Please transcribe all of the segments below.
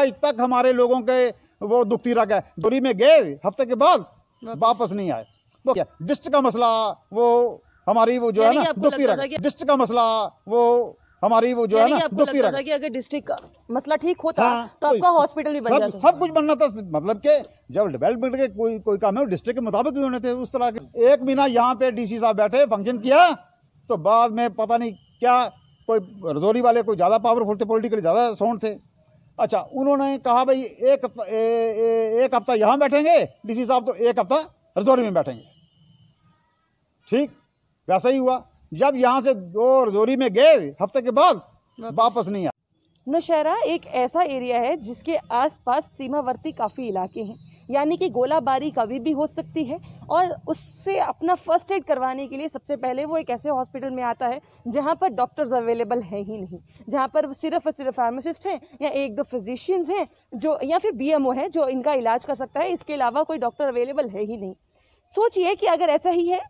आज तक हमारे लोगों के वो दुखती रख गए दूरी में गए हफ्ते के बाद वापस नहीं आए तो क्या डिस्ट का मसला वो हमारी वो जो है ना दुखती रख डिस्ट का मसला वो हमारी वो जो है ना दुखती रख कि अगर डिस्ट्रिक्ट का मसला ठीक होता हाँ, तो, तो आपका हॉस्पिटल भी बन जाता सब कुछ बनना था मतलब के जब डेवलपमेंट के कोई कोई काम है डिस्ट्रिक्ट के मुताबिक भी होने थे उस तरह के एक महीना यहाँ पे डीसी साहब बैठे फंक्शन किया तो बाद में पता नहीं क्या कोई रजौरी वाले कोई ज़्यादा पावरफुल थे पोलिटिकली ज़्यादा साउंड थे अच्छा उन्होंने कहा भाई एक ए, ए, एक हफ्ता यहां बैठेंगे डीसी साहब तो एक हफ्ता रजौरी में बैठेंगे ठीक वैसा ही हुआ जब यहां से दो रजौरी में गए हफ्ते के बाद वापस नहीं आए नौशहरा एक ऐसा एरिया है जिसके आसपास सीमावर्ती काफ़ी इलाके हैं यानी कि गोलाबारी कभी भी हो सकती है और उससे अपना फर्स्ट एड करवाने के लिए सबसे पहले वो एक ऐसे हॉस्पिटल में आता है जहाँ पर डॉक्टर्स अवेलेबल हैं ही नहीं जहाँ पर सिर्फ और सिर्फ फार्मासिस्ट हैं या एक दो फिजिशियंस हैं जो या फिर बी है जो इनका इलाज कर सकता है इसके अलावा कोई डॉक्टर अवेलेबल है ही नहीं सोचिए कि अगर ऐसा ही है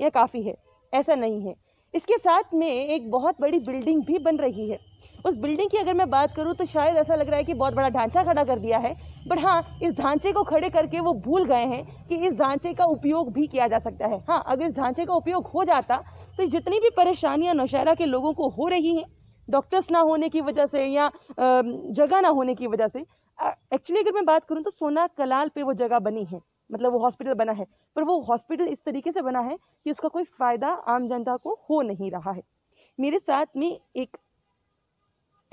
या काफ़ी है ऐसा नहीं है इसके साथ में एक बहुत बड़ी बिल्डिंग भी बन रही है उस बिल्डिंग की अगर मैं बात करूँ तो शायद ऐसा लग रहा है कि बहुत बड़ा ढांचा खड़ा कर दिया है बट हाँ इस ढांचे को खड़े करके वो भूल गए हैं कि इस ढांचे का उपयोग भी किया जा सकता है हाँ अगर इस ढांचे का उपयोग हो जाता तो जितनी भी परेशानियाँ नौशहरा के लोगों को हो रही हैं डॉक्टर्स ना होने की वजह से या जगह ना होने की वजह से एक्चुअली अगर मैं बात करूँ तो सोना कलाल पे वो जगह बनी है मतलब वो हॉस्पिटल बना है पर वो हॉस्पिटल इस तरीके से बना है कि उसका कोई फ़ायदा आम जनता को हो नहीं रहा है मेरे साथ में एक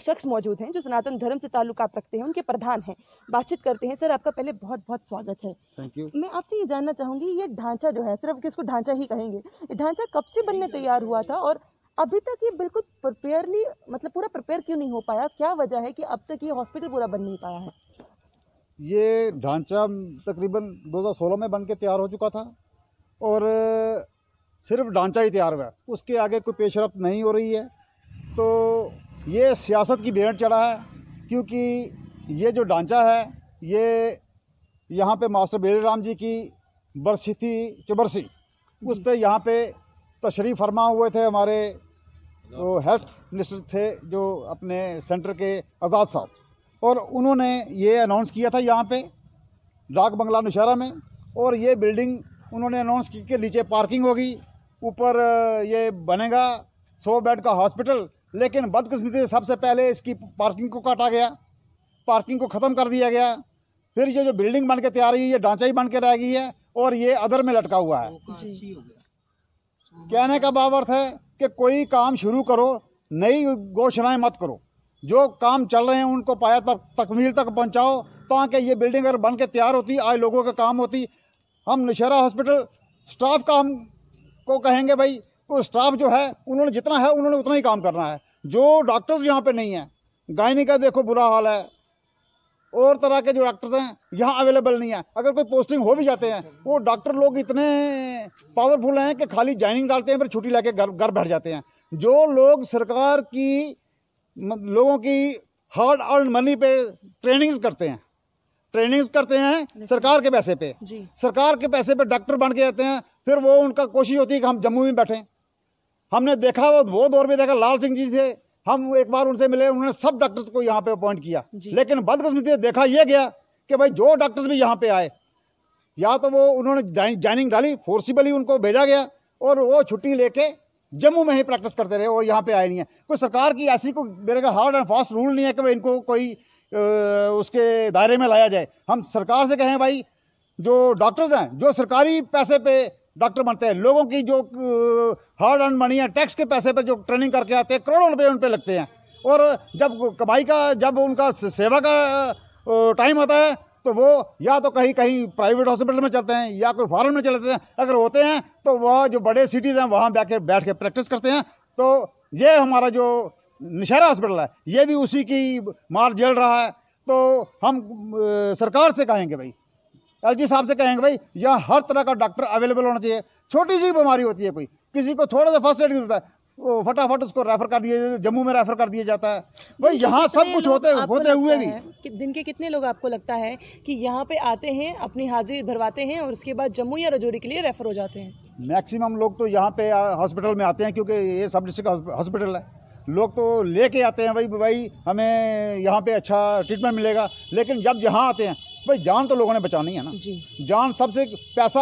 शख्स मौजूद हैं जो सनातन धर्म से ताल्लुकात रखते हैं उनके प्रधान हैं बातचीत करते हैं सर आपका पहले बहुत बहुत स्वागत है थैंक यू मैं आपसे ये जानना चाहूँगी ये ढांचा जो है सिर्फ कि इसको ढांचा ही कहेंगे ये ढांचा कब से बनने तैयार हुआ था और अभी तक ये बिल्कुल प्रिपेयरली मतलब पूरा प्रिपेयर क्यों नहीं हो पाया क्या वजह है कि अब तक ये हॉस्पिटल पूरा बन नहीं पाया है ये ढांचा तकरीबन 2016 में बन के तैयार हो चुका था और सिर्फ ढांचा ही तैयार हुआ उसके आगे कोई पेशरफ नहीं हो रही है तो ये सियासत की भेंट चढ़ा है क्योंकि ये जो ढांचा है ये यहाँ पे मास्टर राम जी की बरसी थी चबरसी उस पर यहाँ पे तशरीफ़ फरमा हुए थे हमारे जो हेल्थ मिनिस्टर थे जो अपने सेंटर के आज़ाद साहब और उन्होंने ये अनाउंस किया था यहाँ पे डाक बंगला नौशहरा में और ये बिल्डिंग उन्होंने अनाउंस की कि नीचे पार्किंग होगी ऊपर ये बनेगा सौ बेड का हॉस्पिटल लेकिन बदकस्मती से सबसे पहले इसकी पार्किंग को काटा गया पार्किंग को ख़त्म कर दिया गया फिर ये जो बिल्डिंग बन के तैयार हुई ये ढांचा ही बन के रह गई है और ये अदर में लटका हुआ है कहने का बाबर्थ है कि कोई काम शुरू करो नई घोषणाएं मत करो जो काम चल रहे हैं उनको पाया तक तकमील तक पहुँचाओ ताकि ये बिल्डिंग अगर बन के तैयार होती आज लोगों का काम होती हम नशहरा हॉस्पिटल स्टाफ का हम को कहेंगे भाई तो स्टाफ जो है उन्होंने जितना है उन्होंने उतना ही काम करना है जो डॉक्टर्स यहाँ पर नहीं हैं गायनी का देखो बुरा हाल है और तरह के जो डॉक्टर्स हैं यहाँ अवेलेबल नहीं है अगर कोई पोस्टिंग हो भी जाते हैं वो डॉक्टर लोग इतने पावरफुल हैं कि खाली जाइनिंग डालते हैं फिर छुट्टी लेके घर घर बैठ जाते हैं जो लोग सरकार की लोगों की हार्ड अर्न मनी पे ट्रेनिंग्स करते हैं ट्रेनिंग्स करते हैं सरकार के पैसे पे सरकार के पैसे पे डॉक्टर बन के जाते हैं फिर वो उनका कोशिश होती है कि हम जम्मू में बैठें हमने देखा वो वो दौर में देखा लाल सिंह जी थे हम एक बार उनसे मिले उन्होंने सब डॉक्टर्स को यहाँ पे अपॉइंट किया लेकिन बदकस्मती देखा यह गया कि भाई जो डॉक्टर्स भी यहाँ पे आए या तो वो उन्होंने ज्वाइनिंग डाली फोर्सिबली उनको भेजा गया और वो छुट्टी लेके जम्मू में ही प्रैक्टिस करते रहे वो यहाँ पे आए नहीं है कोई सरकार की ऐसी को मेरे का हार्ड एंड फास्ट रूल नहीं है कि इनको कोई उसके दायरे में लाया जाए हम सरकार से कहें भाई जो डॉक्टर्स हैं जो सरकारी पैसे पे डॉक्टर बनते हैं लोगों की जो हार्ड अर्न मनी है टैक्स के पैसे पर जो ट्रेनिंग करके आते हैं करोड़ों रुपये उन पर लगते हैं और जब कमाई का जब उनका सेवा का टाइम आता है तो वो या तो कहीं कहीं प्राइवेट हॉस्पिटल में चलते हैं या कोई फॉरन में चलते हैं अगर होते हैं तो वह जो बड़े सिटीज़ हैं वहाँ बैठ के बैठ के प्रैक्टिस करते हैं तो ये हमारा जो निशहरा हॉस्पिटल है ये भी उसी की मार झेल रहा है तो हम सरकार से कहेंगे भाई एल साहब से कहेंगे भाई यह हर तरह का डॉक्टर अवेलेबल होना चाहिए छोटी सी बीमारी होती है कोई किसी को थोड़ा सा फर्स्ट एड की जरूरत है वो फटाफट उसको रेफर कर दिया जम्मू में रेफर कर दिया जाता है भाई यहाँ सब कुछ होते होते हुए भी कि दिन के कितने लोग आपको लगता है कि यहाँ पे आते हैं अपनी हाजिरी भरवाते हैं और उसके बाद जम्मू या रजौरी के लिए रेफर हो जाते हैं मैक्सिमम लोग तो यहाँ पे हॉस्पिटल में आते हैं क्योंकि ये सब डिस्ट्रिक्ट हॉस्पिटल है लोग तो लेके आते हैं भाई भाई हमें यहाँ पे अच्छा ट्रीटमेंट मिलेगा लेकिन जब यहाँ आते हैं भाई जान तो लोगों ने बचानी है ना जान सबसे पैसा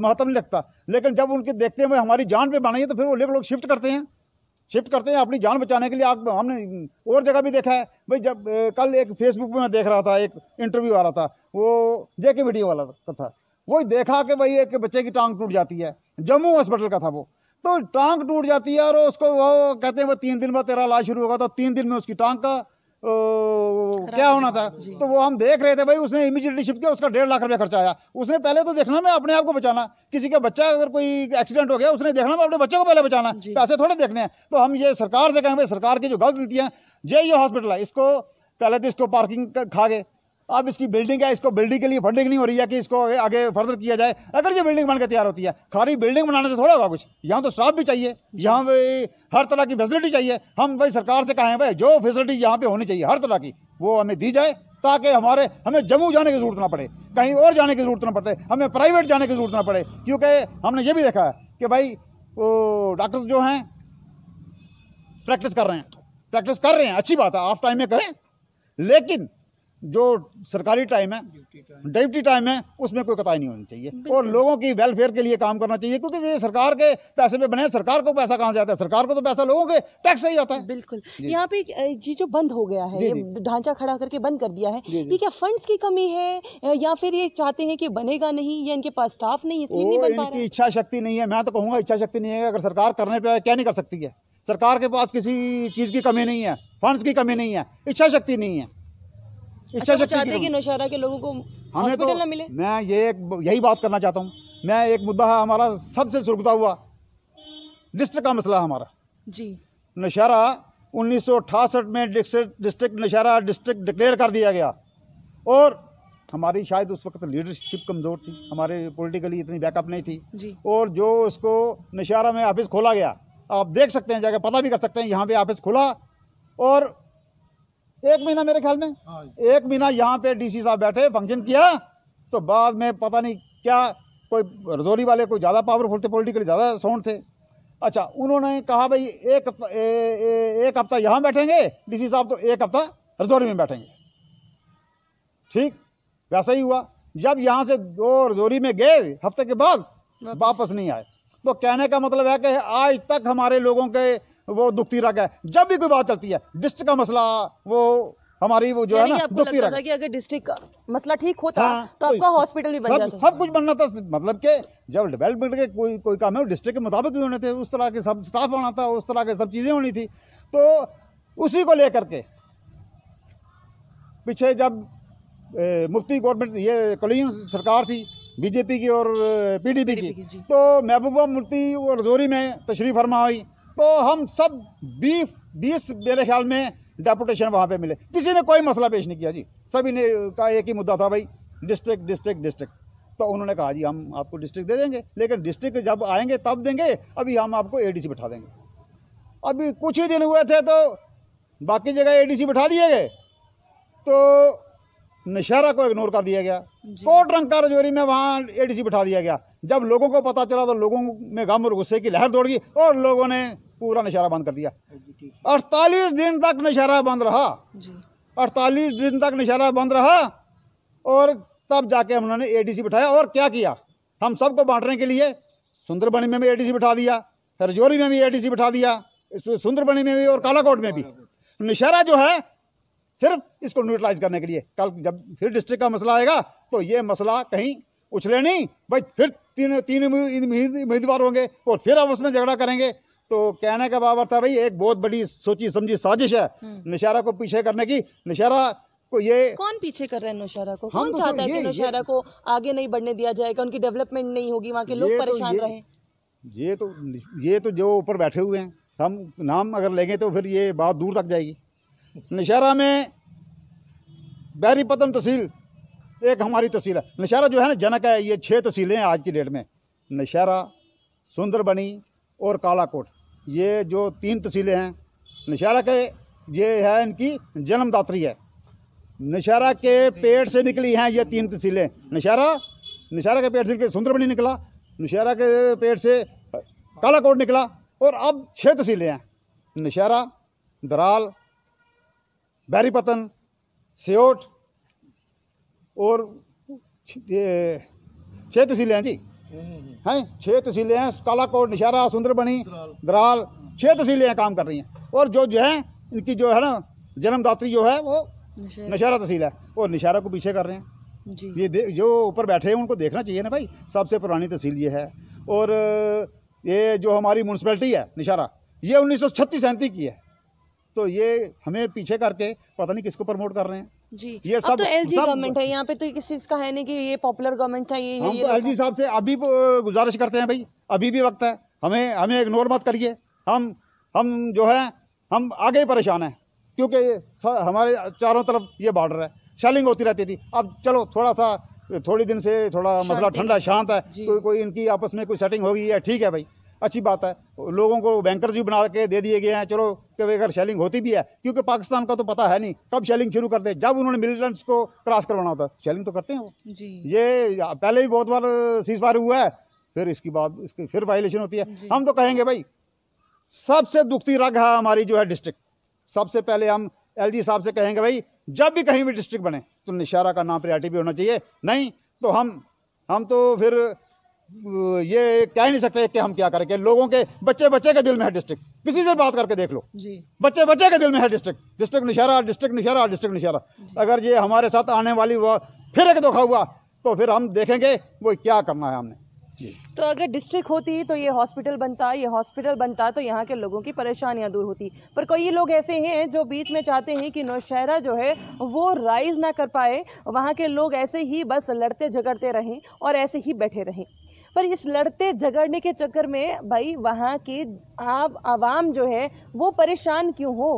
महत्व नहीं लगता लेकिन जब उनके देखते हैं हमारी जान पे बनाई है तो फिर वो लोग शिफ्ट करते हैं शिफ्ट करते हैं अपनी जान बचाने के लिए आप हमने और जगह भी देखा है भाई जब कल एक फेसबुक पे मैं देख रहा था एक इंटरव्यू आ रहा था वो जेके वीडियो वाला का था वो देखा कि भाई एक बच्चे की टांग टूट जाती है जम्मू हॉस्पिटल का था वो तो टांग टूट जाती है और उसको वो कहते हैं वो तीन दिन बाद तेरा इलाज शुरू होगा तो तीन दिन में उसकी टांग का क्या होना था तो वो हम देख रहे थे भाई उसने इमीजिएटली शिफ्ट किया उसका डेढ़ लाख रुपया खर्चा आया उसने पहले तो देखना मैं अपने आप को बचाना किसी का बच्चा अगर कोई एक्सीडेंट हो गया उसने देखना मैं अपने बच्चे को पहले बचाना पैसे थोड़े देखने हैं तो हम ये सरकार से कहें भाई सरकार की जो गलत नीतियाँ जय ये हॉस्पिटल है इसको पहले तो इसको पार्किंग खा गए अब इसकी बिल्डिंग है इसको बिल्डिंग के लिए फंडिंग नहीं हो रही है कि इसको आगे फर्दर किया जाए अगर ये बिल्डिंग बनकर तैयार होती है खाली बिल्डिंग बनाने से थोड़ा होगा कुछ यहाँ तो स्टाफ भी चाहिए यहाँ हर तरह की फैसिलिटी चाहिए हम भाई सरकार से कहें भाई जो फैसिलिटी यहाँ पे होनी चाहिए हर तरह की वो हमें दी जाए ताकि हमारे हमें जम्मू जाने की जरूरत ना पड़े कहीं और जाने की जरूरत ना पड़े हमें प्राइवेट जाने की जरूरत ना पड़े क्योंकि हमने ये भी देखा है कि भाई डॉक्टर्स जो हैं प्रैक्टिस कर रहे हैं प्रैक्टिस कर रहे हैं अच्छी बात है ऑफ टाइम में करें लेकिन जो सरकारी टाइम है डेप्टी टाइम है उसमें कोई कताई नहीं होनी चाहिए और लोगों की वेलफेयर के लिए काम करना चाहिए क्योंकि ये सरकार के पैसे पे बने सरकार को पैसा कहाँ जाता है सरकार को तो पैसा लोगों के टैक्स से ही आता है बिल्कुल यहाँ पे ये जो बंद हो गया है ढांचा खड़ा करके बंद कर दिया है ये क्या फंड की कमी है या फिर ये चाहते हैं कि बनेगा नहीं या इनके पास स्टाफ नहीं है इच्छा शक्ति नहीं है मैं तो कहूँगा इच्छा शक्ति नहीं है अगर सरकार करने पर क्या नहीं कर सकती है सरकार के पास किसी चीज़ की कमी नहीं है फंड्स की कमी नहीं है इच्छा शक्ति नहीं है अच्छा, अच्छा वो अच्छा, चाहते हैं कि नौशहरा के लोगों को हॉस्पिटल हाँ, तो, न मिले मैं ये एक यही बात करना चाहता हूँ मैं एक मुद्दा हमारा सबसे सुरखता हुआ डिस्ट्रिक्ट का मसला हमारा जी नौशहरा उन्नीस में डिस्ट्रिक्ट नौशहरा डिस्ट्रिक्ट डिक्लेयर कर दिया गया और हमारी शायद उस वक्त लीडरशिप कमज़ोर थी हमारे पॉलिटिकली इतनी बैकअप नहीं थी जी। और जो उसको नशारा में ऑफिस खोला गया आप देख सकते हैं जाकर पता भी कर सकते हैं यहाँ पे ऑफिस खोला और एक महीना मेरे ख्याल में हाँ एक महीना यहाँ पे डीसी साहब बैठे फंक्शन किया तो बाद में पता नहीं क्या कोई रजौरी वाले कोई ज़्यादा पावरफुल थे पोलिटिकली ज़्यादा साउंड थे अच्छा उन्होंने कहा भाई एक ए, ए, एक हफ्ता यहाँ बैठेंगे डीसी साहब तो एक हफ्ता रजौरी में बैठेंगे ठीक वैसा ही हुआ जब यहाँ से दो रजौरी में गए हफ्ते के बाद वापस नहीं आए तो कहने का मतलब है कि आज तक हमारे लोगों के वो दुखती रग है जब भी कोई बात चलती है डिस्ट्रिक्ट का मसला वो हमारी वो जो है ना दुखती रग कि अगर डिस्ट्रिक्ट का मसला ठीक होता हाँ, तो, तो आपका हॉस्पिटल भी बन सब, जाता सब कुछ बनना था मतलब के जब डेवलपमेंट के कोई कोई काम है डिस्ट्रिक्ट के मुताबिक भी होने थे उस तरह के सब स्टाफ होना था उस तरह के सब चीज़ें होनी थी तो उसी को लेकर के पीछे जब मुफ्ती गवर्नमेंट ये कॉलेज सरकार थी बीजेपी की और पीडीपी की तो महबूबा मुफ्ती और रजौरी में तशरीफ फरमा हुई तो हम सब बीस बीस मेरे ख्याल में डेपुटेशन वहाँ पे मिले किसी ने कोई मसला पेश नहीं किया जी सभी ने का एक ही मुद्दा था भाई डिस्ट्रिक्ट डिस्ट्रिक्ट डिस्ट्रिक्ट तो उन्होंने कहा जी हम आपको डिस्ट्रिक्ट दे देंगे लेकिन डिस्ट्रिक्ट जब आएंगे तब देंगे अभी हम आपको एडीसी बैठा देंगे अभी कुछ ही दिन हुए थे तो बाकी जगह एडीसी बैठा दिए गए तो नशहरा को इग्नोर कर दिया गया कोट का रजौरी में वहाँ एडीसी बैठा दिया गया जब लोगों को पता चला तो लोगों में गम और गुस्से की लहर दौड़ गई और लोगों ने पूरा नशारा बंद कर दिया हाँ अड़तालीस दिन तक नशारा बंद रहा अड़तालीस दिन तक नशारा बंद रहा और तब जाके उन्होंने एडीसी बिठाया और क्या किया हम सबको बांटने के लिए सुंदरबनी में भी एडीसी बिठा दिया रजौरी में भी एडीसी बिठा दिया सुंदरबनी में भी और कालाकोट में भी नशहरा जो है सिर्फ इसको न्यूट्रलाइज करने के लिए कल जब फिर डिस्ट्रिक्ट का मसला आएगा तो ये मसला कहीं उछले नहीं भाई फिर तीन तीन उम्मीदवार होंगे और फिर हम उसमें झगड़ा करेंगे तो कहने का बाबर था भाई एक बहुत बड़ी सोची समझी साजिश है हम्म। नशहरा को पीछे करने की नशहरा को ये कौन पीछे कर रहे हैं नौशहरा को कौन तो चाहता है कि नौशहरा को आगे नहीं बढ़ने दिया जाएगा उनकी डेवलपमेंट नहीं होगी वहाँ के लोग तो परेशान रहे ये तो ये तो जो ऊपर बैठे हुए हैं हम नाम अगर लेंगे तो फिर ये बात दूर तक जाएगी नशहरा में बैरी पतन तहसील एक हमारी तहसील है नशहरा जो है ना जनक है ये छह तहसीलें हैं आज की डेट में नशहरा सुंदरबनी और कालाकोट ये जो तीन तहसीलें हैं नशहरा के ये है इनकी जन्मदात्री है नशहरा के पेड़ से निकली हैं ये तीन तहसीलें नशहरा नशहरा के पेड़ से निकले सुंदरबनी निकला नशहरा के पेड़ से कालाकोट निकला और अब छः तहसीलें हैं नशहरा दराल बैरीपतन सियोट और छः तहसीलें हैं जी हैं छह तहसीलें हैं कालाकोट निशारा सुंदरबनी दराल छह तहसीलें हैं काम कर रही हैं और जो जो है इनकी जो है ना जन्मदात्री जो है वो नशारा तहसील है और निशारा को पीछे कर रहे हैं जी। ये जो ऊपर बैठे हैं उनको देखना चाहिए ना भाई सबसे पुरानी तहसील ये है और ये जो हमारी म्यूनसिपैलिटी है निशारा ये उन्नीस सौ की है तो ये हमें पीछे करके पता नहीं किसको प्रमोट कर रहे हैं जी ये तो सब तो एलजी गवर्नमेंट है यहाँ पे तो किस चीज का है नहीं कि ये पॉपुलर गवर्नमेंट था ये हम तो एलजी साहब से अभी गुजारिश करते हैं भाई अभी भी वक्त है हमें हमें इग्नोर मत करिए हम हम जो है हम आगे ही परेशान हैं क्योंकि हमारे चारों तरफ ये बॉर्डर है शेलिंग होती रहती थी अब चलो थोड़ा सा थोड़ी दिन से थोड़ा मसला ठंडा शांत है कोई कोई इनकी आपस में कोई सेटिंग होगी है ठीक है भाई अच्छी बात है लोगों को बैंकर्स भी बना के दे दिए गए हैं चलो कि अगर शेलिंग होती भी है क्योंकि पाकिस्तान का तो पता है नहीं कब शेलिंग शुरू करते जब उन्होंने मिलिटेंट्स को क्रॉस करवाना होता है शेलिंग तो करते हैं वो ये पहले भी बहुत बार सीज फायर हुआ है फिर इसकी बात इसकी फिर वायलेशन होती है हम तो कहेंगे भाई सबसे दुखती रग है हमारी जो है डिस्ट्रिक्ट सबसे पहले हम एल साहब से कहेंगे भाई जब भी कहीं भी डिस्ट्रिक्ट बने तो निशारा का नाम प्रायरिटी भी होना चाहिए नहीं तो हम हम तो फिर ये कह नहीं सकते कि हम क्या करें लोगों के बच्चे बच्चे के दिल में है डिस्ट्रिक्ट किसी से बात करके देख लो जी बच्चे बच्चे के दिल में है डिस्ट्रिक्ट डिस्ट्रिक्ट निशारा डिस्ट्रिक्ट निशारा डिस्ट्रिक्ट निशारा अगर ये हमारे साथ आने वाली हुआ फिर एक धोखा हुआ तो फिर हम देखेंगे वो क्या करना है हमने तो अगर डिस्ट्रिक्ट होती तो ये हॉस्पिटल बनता ये हॉस्पिटल बनता तो यहाँ के लोगों की परेशानियाँ दूर होती पर कई लोग ऐसे हैं जो बीच में चाहते हैं कि नौशहरा जो है वो राइज ना कर पाए वहाँ के लोग ऐसे ही बस लड़ते झगड़ते रहें और ऐसे ही बैठे रहें पर इस लड़ते झगड़ने के चक्कर में भाई वहाँ के आप आवाम जो है वो परेशान क्यों हो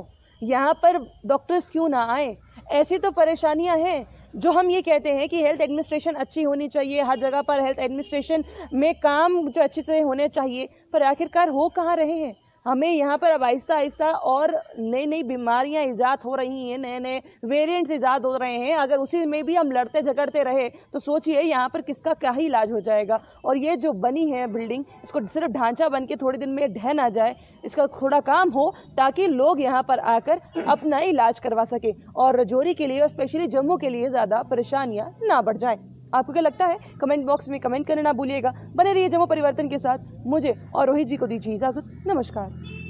यहाँ पर डॉक्टर्स क्यों ना आए ऐसी तो परेशानियाँ हैं जो हम ये कहते हैं कि हेल्थ एडमिनिस्ट्रेशन अच्छी होनी चाहिए हर जगह पर हेल्थ एडमिनिस्ट्रेशन में काम जो अच्छे से होने चाहिए पर आखिरकार हो कहाँ रहे हैं हमें यहाँ पर अब आहिस्ता आहिस्ता और नई नई बीमारियाँ ईजाद हो रही हैं नए नए वेरिएंट्स ईजाद हो रहे हैं अगर उसी में भी हम लड़ते झगड़ते रहे तो सोचिए यहाँ पर किसका क्या ही इलाज हो जाएगा और ये जो बनी है बिल्डिंग इसको सिर्फ ढांचा बन के थोड़े दिन में ढह ना जाए इसका थोड़ा काम हो ताकि लोग यहाँ पर आकर अपना इलाज करवा सकें और रजौरी के लिए और स्पेशली जम्मू के लिए ज़्यादा परेशानियाँ ना बढ़ जाएँ आपको क्या लगता है कमेंट बॉक्स में कमेंट करना ना भूलिएगा बने रहिए जमा परिवर्तन के साथ मुझे और रोहित जी को दीजिए इजाज़त नमस्कार